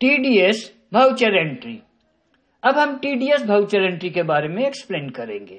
TDS voucher entry अब हम TDS voucher entry के बारे में एक्सप्लेन करेंगे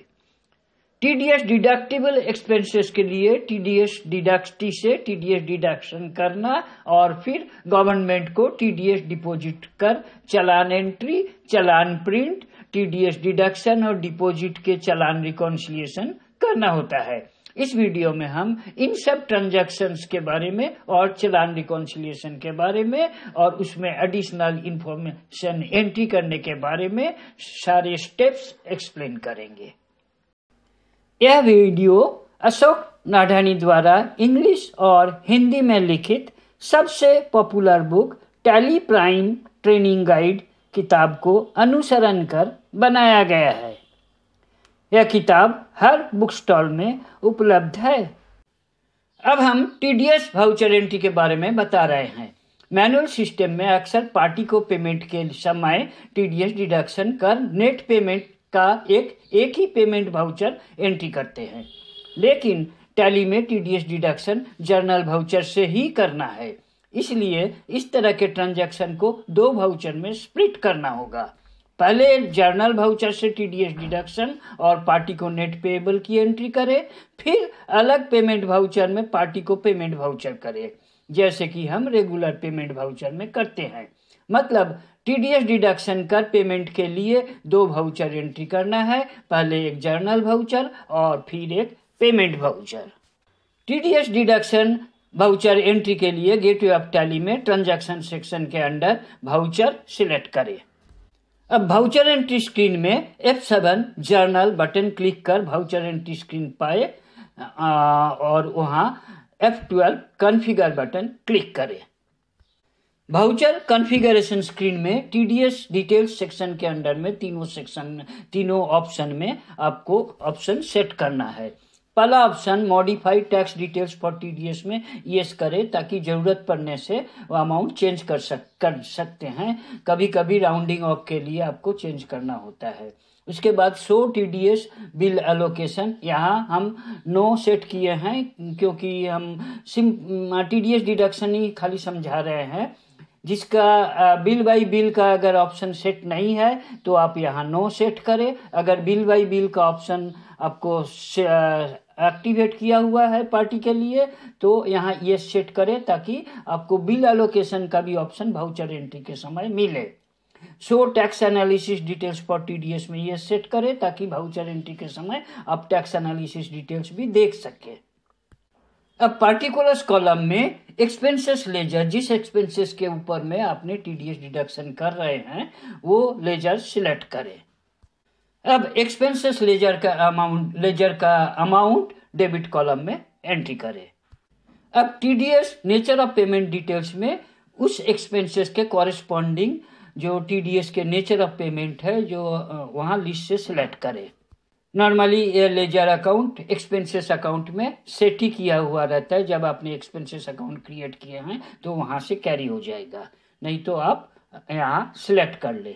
टीडीएस डिडक्टिबल एक्सपेंसेस के लिए टीडीएस डिडक्टी से टीडीएस डिडक्शन करना और फिर गवर्नमेंट को टीडीएस डिपॉजिट कर challan entry challan print TDS deduction और डिपॉजिट के चलान रिकॉन्सिलिएशन करना होता है इस वीडियो में हम इन सब ट्रांजेक्शन के बारे में और चलान रिकॉन्सिलेशन के बारे में और उसमें एडिशनल इंफॉर्मेशन एंट्री करने के बारे में सारे स्टेप्स एक्सप्लेन करेंगे यह वीडियो अशोक नाढानी द्वारा इंग्लिश और हिंदी में लिखित सबसे popular book Tally Prime training guide किताब को अनुसरण कर बनाया गया है यह किताब हर बुक स्टॉल में उपलब्ध है अब हम T D S voucher entry के बारे में बता रहे हैं मैनुअल सिस्टम में अक्सर पार्टी को पेमेंट के समय टी डी एस डिडक्शन कर नेट पेमेंट का एक एक ही पेमेंट भाउचर एंट्री करते हैं लेकिन टैली में T D S deduction journal voucher से ही करना है इसलिए इस तरह के ट्रांजैक्शन को दो भाउचर में स्प्लिट करना होगा पहले जर्नल भाउचर से टीडीएस डिडक्शन और पार्टी को नेट पेएबल की एंट्री करे फिर अलग पेमेंट भाउचर में पार्टी को पेमेंट भाउचर करे जैसे कि हम रेगुलर पेमेंट भाउचर में करते हैं मतलब टीडीएस डिडक्शन कर पेमेंट के लिए दो भाउचर एंट्री करना है पहले एक जर्नल भाउचर और फिर एक payment voucher TDS deduction voucher entry के लिए गेटवे ऑफ टैली में ट्रांजैक्शन सेक्शन के अंडर भाउचर सिलेक्ट करें अब भाउचर एंट्री स्क्रीन में F seven journal button click कर भाउचर एंट्री स्क्रीन पाए और वहाँ F twelve configure button click करें भाउचर कॉन्फ़िगरेशन स्क्रीन में T D S details section के अंडर में तीनों सेक्शन तीनों ऑप्शन में आपको ऑप्शन सेट करना है पहला option modified tax details for TDS में यस करें ताकि ज़रूरत पड़ने से वो अमाउंट चेंज कर सक कर सकते हैं कभी कभी राउंडिंग ऑफ के लिए आपको चेंज करना होता है उसके बाद so T D S bill allocation यहाँ हम नो सेट किए हैं क्योंकि हम सिम टी डी एस डिडक्शन ही खाली समझा रहे हैं जिसका बिल बाई बिल का अगर ऑप्शन सेट नहीं है तो आप यहाँ नो सेट करें अगर बिल बाई बिल का ऑप्शन आपको एक्टिवेट किया हुआ है पार्टी के लिए तो यहाँ ये सेट करें ताकि आपको बिल एलोकेशन का भी ऑप्शन भाउचर एंट्री के समय मिले so tax analysis details for TDS में ये सेट करें ताकि भाउचर एंट्री के समय आप टैक्स एनालिसिस डिटेल्स भी देख सकें अब पार्टिकुलर्स कॉलम में एक्सपेंसेस लेजर जिस एक्सपेंसेस के ऊपर में आपने टीडीएस डिडक्शन कर रहे हैं वो लेजर सिलेक्ट करें अब एक्सपेंसेस लेजर का अमाउंट लेजर का अमाउंट डेबिट कॉलम में एंट्री करें अब TDS nature of payment details में उस एक्सपेंसेस के कॉरेस्पॉन्डिंग जो टीडीएस के नेचर ऑफ पेमेंट है जो वहां लिस्ट से सिलेक्ट करें नॉर्मली ये लेजर अकाउंट एक्सपेंसेस अकाउंट में सेट ही किया हुआ रहता है जब आपने एक्सपेंसेस अकाउंट क्रिएट किए हैं तो वहां से कैरी हो जाएगा नहीं तो आप यहाँ सिलेक्ट कर ले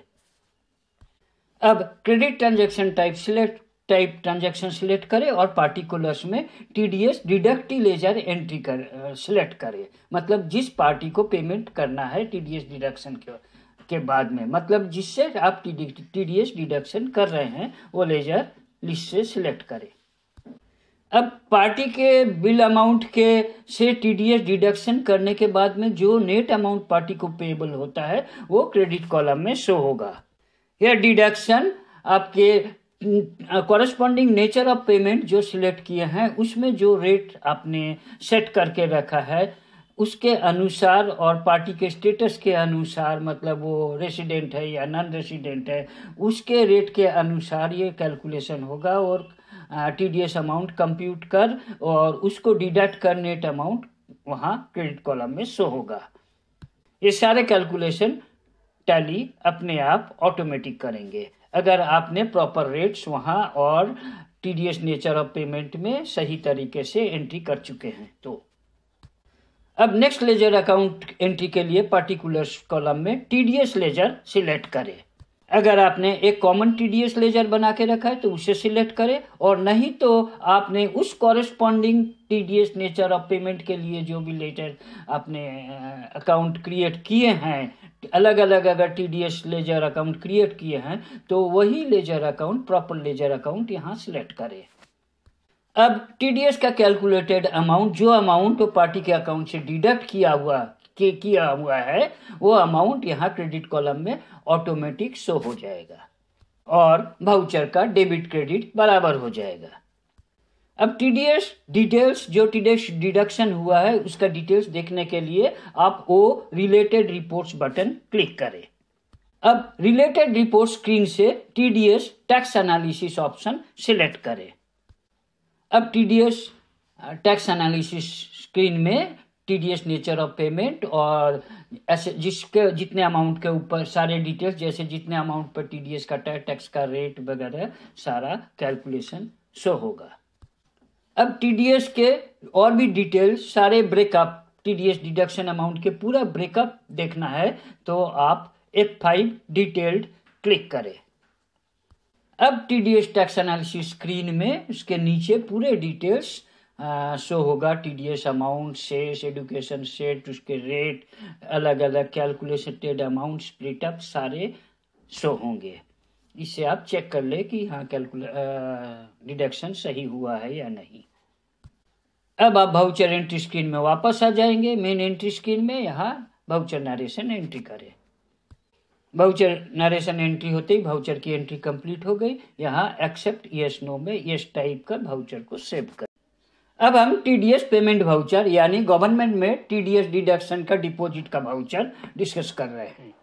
अब credit transaction type select type transaction select करें और पार्टिकुलर्स में T D S deductee ledger entry कर सिलेक्ट करें मतलब जिस पार्टी को पेमेंट करना है टी डी एस डिडक्शन के के बाद में मतलब जिससे आप टी डी एस डिडक्शन कर रहे हैं वो लेजर लिस्ट से सिलेक्ट करें अब पार्टी के बिल अमाउंट के से टीडीएस डिडक्शन करने के बाद में जो नेट अमाउंट पार्टी को पेबल होता है वो क्रेडिट कॉलम में शो होगा यह डिडक्शन आपके कॉरस्पॉन्डिंग नेचर ऑफ पेमेंट जो सिलेक्ट किए हैं उसमें जो रेट आपने सेट करके रखा है उसके अनुसार और पार्टी के स्टेटस के अनुसार मतलब वो रेसिडेंट है या नॉन रेसिडेंट है उसके रेट के अनुसार ये कैलकुलेशन होगा और T D S amount compute कर और उसको डिडक्ट कर नेट अमाउंट वहाँ क्रेडिट कॉलम में शो होगा ये सारे कैलकुलेशन टैली अपने आप ऑटोमेटिक करेंगे अगर आपने प्रॉपर रेट्स वहाँ और T D S nature of payment में सही तरीके से एंट्री कर चुके हैं तो अब नेक्स्ट लेजर अकाउंट एंट्री के लिए पार्टिकुलर्स कॉलम में टीडीएस लेजर सिलेक्ट करें अगर आपने एक कॉमन टीडीएस लेजर बना के रखा है तो उसे सिलेक्ट करें और नहीं तो आपने उस corresponding TDS nature of payment के लिए जो भी लेटर आपने अकाउंट क्रिएट किए हैं अलग अलग अगर टीडीएस लेजर अकाउंट क्रिएट किए हैं तो वही ledger account proper ledger account यहाँ सिलेक्ट करें अब टीडीएस का कैलकुलेटेड अमाउंट जो अमाउंट तो पार्टी के अकाउंट से डिडक्ट किया हुआ के किया हुआ है वो अमाउंट यहाँ क्रेडिट कॉलम में ऑटोमेटिक शो हो जाएगा और भाउचर का डेबिट क्रेडिट बराबर हो जाएगा अब टीडीएस डिटेल्स जो टीडीएस डिडक्शन हुआ है उसका डिटेल्स देखने के लिए आप O related reports button click करें अब रिलेटेड रिपोर्ट स्क्रीन से TDS tax analysis option select करें अब टीडीएस टैक्स एनालिसिस स्क्रीन में टीडीएस नेचर ऑफ पेमेंट और ऐसे जिसके जितने अमाउंट के ऊपर सारे डिटेल्स जैसे जितने अमाउंट पर टीडीएस का टैक्स का रेट वगैरह सारा कैलकुलेशन शो होगा अब टीडीएस के और भी डिटेल्स सारे ब्रेकअप टीडीएस डिडक्शन अमाउंट के पूरा ब्रेकअप देखना है तो आप एफ फाइव डिटेल्ड क्लिक करें अब T D S tax analysis screen में उसके नीचे पूरे डिटेल्स शो होगा T D S amount cess education cess उसके रेट अलग अलग कैलकुलेटेड अमाउंट स्प्लिटअप सारे शो होंगे इससे आप चेक कर ले कि हाँ कैलकुले डिडक्शन सही हुआ है या नहीं अब आप भाउचर एंट्री स्क्रीन में वापस आ जाएंगे मेन एंट्री स्क्रीन में यहाँ भाउचर नरेशन एंट्री करें वाउचर नरेशन एंट्री होते ही वाउचर की एंट्री कंप्लीट हो गई यहाँ एक्सेप्ट यस नो में यस टाइप का वाउचर को सेव कर अब हम टीडीएस पेमेंट वाउचर यानी गवर्नमेंट में टीडीएस डिडक्शन का डिपॉजिट का वाउचर डिस्कस कर रहे हैं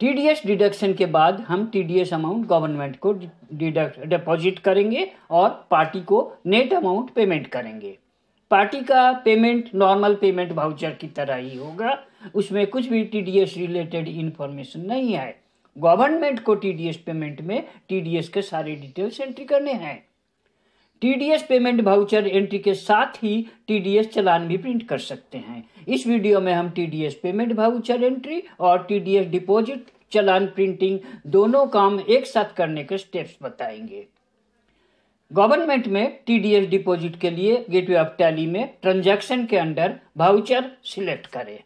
टीडीएस डिडक्शन के बाद हम टीडीएस अमाउंट गवर्नमेंट को डिडक्ट डिपॉजिट करेंगे और पार्टी को नेट अमाउंट पेमेंट करेंगे पार्टी का पेमेंट नॉर्मल पेमेंट वाउचर की तरह ही होगा उसमें कुछ भी टीडीएस रिलेटेड इन्फॉर्मेशन नहीं है गवर्नमेंट को टीडीएस पेमेंट में टीडीएस के सारे डिटेल्स एंट्री करने हैं टीडीएस पेमेंट भाउचर एंट्री के साथ ही टीडीएस चलान भी प्रिंट कर सकते हैं इस वीडियो में हम टीडीएस पेमेंट भाउचर एंट्री और टीडीएस डिपॉजिट चलान प्रिंटिंग दोनों काम एक साथ करने के स्टेप्स बताएंगे गवर्नमेंट में टीडीएस डिपॉजिट के लिए गेटवे ऑफ टैली में ट्रांजैक्शन के अंडर भाउचर सिलेक्ट करें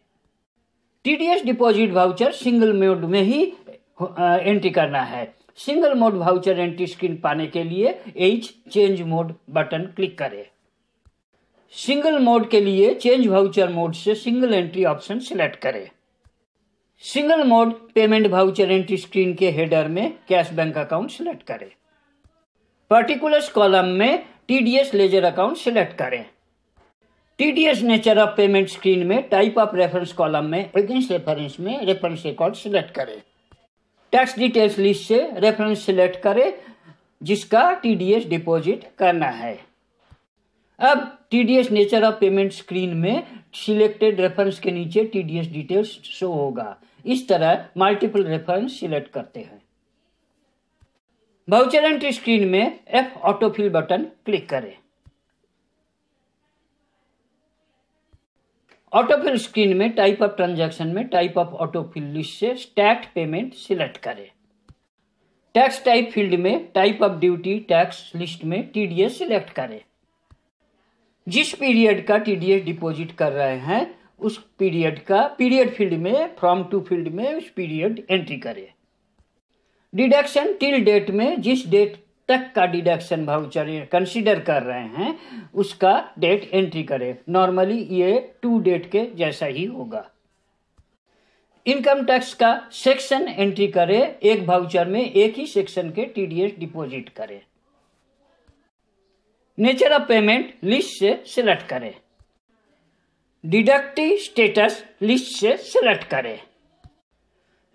TDS deposit voucher single mode में ही एंट्री करना है single mode voucher entry screen पाने के लिए H change mode button click करें सिंगल मोड के लिए चेंज वाउचर मोड से सिंगल एंट्री ऑप्शन सिलेक्ट करें single mode payment voucher entry screen के हेडर में कैश बैंक अकाउंट सिलेक्ट करें पर्टिकुलर्स कॉलम में टीडीएस लेजर अकाउंट सिलेक्ट करें TDS nature of payment screen में टाइप ऑफ रेफरेंस कॉलम में against reference में reference record select करें tax details list से रेफरेंस सिलेक्ट करें जिसका टीडीएस डिपॉजिट करना है अब TDS nature of payment screen में सिलेक्टेड रेफरेंस के नीचे टीडीएस डिटेल्स शो होगा इस तरह मल्टीपल रेफरेंस सिलेक्ट करते हैं बहुचर एंट्री स्क्रीन में एफ ऑटोफिल बटन क्लिक करें ऑटोफिल स्क्रीन में टाइप ऑफ ट्रांजैक्शन में टाइप ऑफ ऑटोफिल लिस्ट से स्टैक्ट पेमेंट सिलेक्ट करें टैक्स टाइप फील्ड में type of duty tax list में टीडीएस सिलेक्ट करें जिस पीरियड का टीडीएस डिपॉजिट कर रहे हैं उस पीरियड का पीरियड फील्ड में फ्रॉम टू फील्ड में उस पीरियड एंट्री करें डिडक्शन टिल डेट में जिस डेट तक का डिडक्शन भाउचर कंसिडर कर रहे हैं उसका डेट एंट्री करें नॉर्मली ये टू डेट के जैसा ही होगा इनकम टैक्स का सेक्शन एंट्री करें एक भाउचर में एक ही सेक्शन के टीडीएस डिपॉजिट करें नेचर ऑफ पेमेंट लिस्ट से सिलेक्ट करें डिडक्टिव स्टेटस लिस्ट से सिलेक्ट करें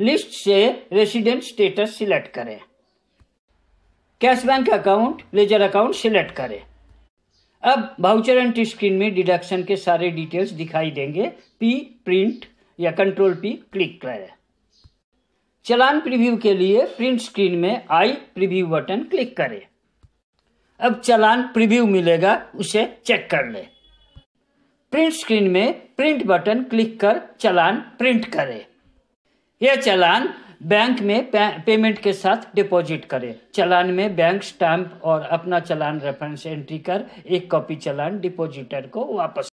लिस्ट से रेसिडेंट स्टेटस सिलेक्ट करें cash bank account ledger account select करें अब भाउचर एंट्री स्क्रीन में डिडक्शन के सारे डिटेल्स दिखाई देंगे पी प्रिंट या कंट्रोल पी क्लिक करें चलान प्रीव्यू के लिए प्रिंट स्क्रीन में आई प्रीव्यू बटन क्लिक करें अब चलान प्रीव्यू मिलेगा उसे चेक कर लें प्रिंट स्क्रीन में प्रिंट बटन क्लिक कर चलान प्रिंट करें यह चलान बैंक में पे, पेमेंट के साथ डिपॉजिट करें चलान में बैंक स्टैंप और अपना चलान रेफरेंस एंट्री कर एक कॉपी चलान डिपॉजिटर को वापस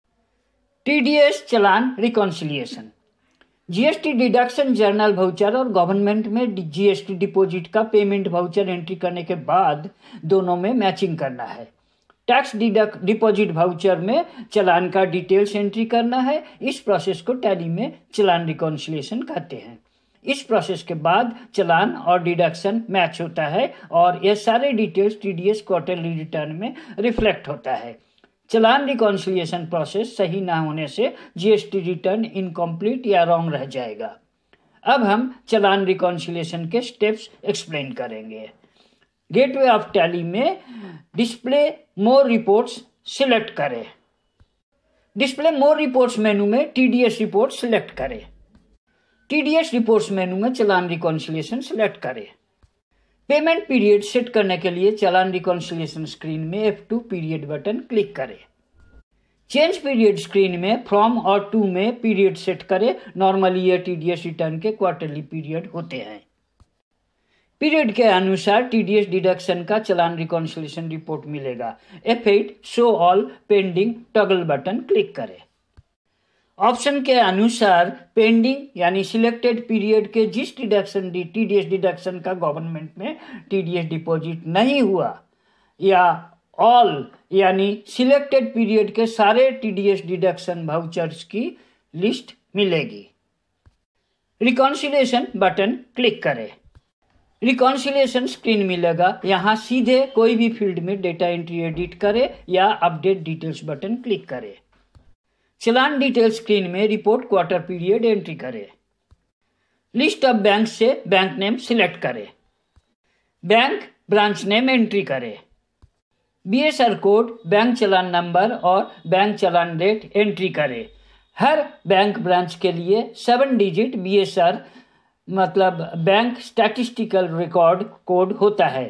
TDS challan reconciliation GST deduction journal voucher और गवर्नमेंट में जीएसटी डिपॉजिट का पेमेंट भाउचर एंट्री करने के बाद दोनों में मैचिंग करना है टैक्स डिडक्ट डिपॉजिट भाउचर में चलान का डिटेल्स एंट्री करना है इस प्रोसेस को टैली में चलान रिकॉन्सिलेशन कहते हैं इस प्रोसेस के बाद चलान और डिडक्शन मैच होता है और ये सारे डिटेल्स टीडीएस क्वार्टरली रिटर्न में रिफ्लेक्ट होता है चलान रिकॉन्सिलिएशन प्रोसेस सही ना होने से जीएसटी रिटर्न इनकम्प्लीट या रॉन्ग रह जाएगा अब हम चलान रिकॉन्सिलिएशन के स्टेप्स एक्सप्लेन करेंगे गेटवे ऑफ टैली में डिस्प्ले मोर रिपोर्ट्स सिलेक्ट करें डिस्प्ले मोर रिपोर्ट्स मेनू में टीडीएस रिपोर्ट सिलेक्ट करें टीडीएस रिपोर्ट्स मेनू में चलान रिकॉन्सिलेशन सेलेक्ट करें पेमेंट पीरियड सेट करने के लिए चलान रिकॉन्सिलेशन स्क्रीन में F two period button click करें चेंज पीरियड स्क्रीन में फ्रॉम और टू में पीरियड सेट करें नॉर्मली ये टीडीएस रिटर्न के क्वार्टरली पीरियड होते हैं पीरियड के अनुसार टीडीएस डिडक्शन का चलान रिकॉन्सिलेशन रिपोर्ट मिलेगा F eight show all pending toggle button click करें ऑप्शन के अनुसार पेंडिंग यानी सिलेक्टेड पीरियड के जिस डिडक्शन डी एस डिडक्शन का गवर्नमेंट में टी डी एस डिपॉजिट नहीं हुआ या ऑल यानी सिलेक्टेड पीरियड के सारे T D S deduction vouchers की लिस्ट मिलेगी रिकॉन्सिलेशन बटन क्लिक करें रिकॉन्सिलेशन स्क्रीन मिलेगा यहाँ सीधे कोई भी फील्ड में डेटा एंट्री एडिट करें या अपडेट डिटेल्स बटन क्लिक करें चलान डिटेल स्क्रीन में रिपोर्ट क्वार्टर पीरियड एंट्री करें लिस्ट ऑफ बैंक से बैंक नेम सिलेक्ट करें बैंक ब्रांच नेम एंट्री करें BSR code bank challan number और बैंक चलान डेट एंट्री करें हर बैंक ब्रांच के लिए सेवन डिजिट बीएसआर मतलब बैंक स्टैटिस्टिकल रिकॉर्ड कोड होता है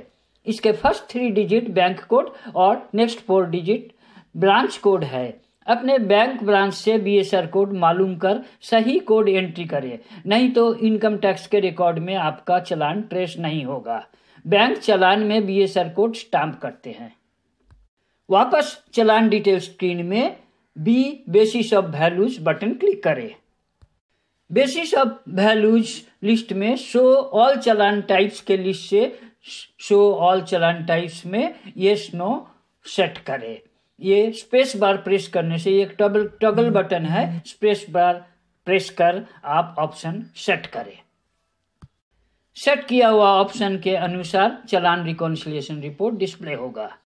इसके first three digit bank code और next four digit branch code है अपने बैंक ब्रांच से बी एस आर कोड मालूम कर सही कोड एंट्री करें नहीं तो इनकम टैक्स के रिकॉर्ड में आपका चलान ट्रेस नहीं होगा बैंक चलान में B S R code stamp करते हैं वापस चलान डिटेल स्क्रीन में B basis of values button click करें बेसिस ऑफ वैल्यूज लिस्ट में शो ऑल चलान टाइप्स के लिस्ट से शो ऑल चलान टाइप्स में ये नो सेट करें ये स्पेस बार प्रेस करने से एक टबल टगल बटन है स्पेस बार प्रेस कर आप ऑप्शन सेट करें सेट किया हुआ ऑप्शन के अनुसार चलान रिकॉन्सिलेशन रिपोर्ट डिस्प्ले होगा